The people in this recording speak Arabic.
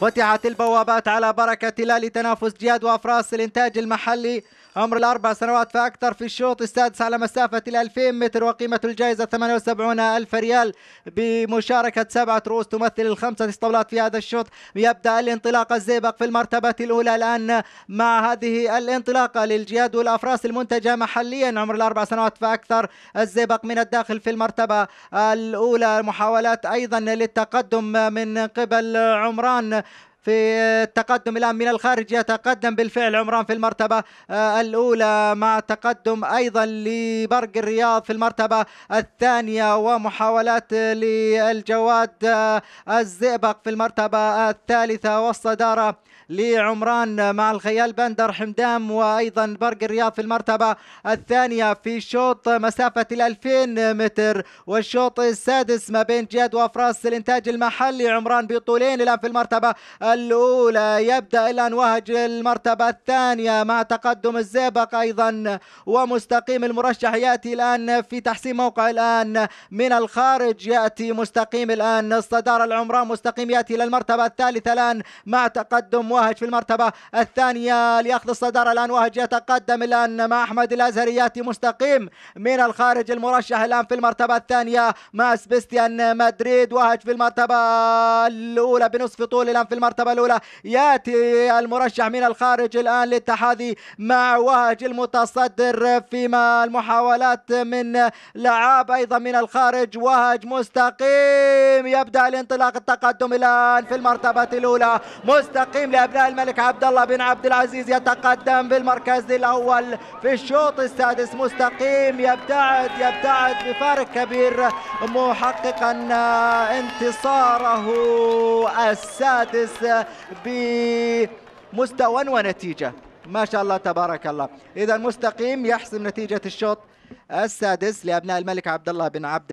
فتحت البوابات على بركة الله لتنافس جياد وأفراس الإنتاج المحلي عمر الأربع سنوات فأكثر في الشوط السادس على مسافة ال 2000 متر وقيمة الجائزة 78 ألف ريال بمشاركة سبعة رؤوس تمثل الخمسة اسطبلات في هذا الشوط يبدأ الانطلاق الزيبق في المرتبة الأولى الآن مع هذه الانطلاقة للجياد والأفراس المنتجة محليا عمر الأربع سنوات فأكثر الزيبق من الداخل في المرتبة الأولى محاولات أيضا للتقدم من قبل عمران في التقدم الآن من الخارج يتقدم بالفعل عمران في المرتبة آه، الأولى مع تقدم أيضا لبرق الرياض في المرتبة الثانية ومحاولات للجواد آه، الزئبق في المرتبة الثالثة والصدارة لعمران مع الخيال بندر حمدام وأيضا برق الرياض في المرتبة الثانية في شوط مسافة الألفين متر والشوط السادس ما بين جاد وأفراس الإنتاج المحلي عمران بطولين الآن في المرتبة الأولى يبدأ الآن وهج المرتبة الثانية مع تقدم الزيبق أيضا ومستقيم المرشح يأتي الآن في تحسين موقع الآن من الخارج يأتي مستقيم الآن الصدارة العمران مستقيم يأتي إلى المرتبة الثالثة الآن مع تقدم وهج في المرتبة الثانية ليأخذ الصدارة الآن وهج يتقدم الآن مع أحمد الأزهري يأتي مستقيم من الخارج المرشح الآن في المرتبة الثانية مع سبيستيان مدريد وهج في المرتبة الأولى بنصف طول الآن في المرتبة المرتبة الأولى يأتي المرشح من الخارج الآن للتحدي مع وهج المتصدر فيما المحاولات من لعاب أيضا من الخارج وهج مستقيم يبدأ الانطلاق التقدم الآن في المرتبة الأولى مستقيم لأبناء الملك عبد الله بن عبد العزيز يتقدم بالمركز الأول في الشوط السادس مستقيم يبتعد يبتعد بفارق كبير محققا انتصاره السادس بمستوى ونتيجة ما شاء الله تبارك الله إذا مستقيم يحسم نتيجة الشوط السادس لأبناء الملك عبد الله بن عبد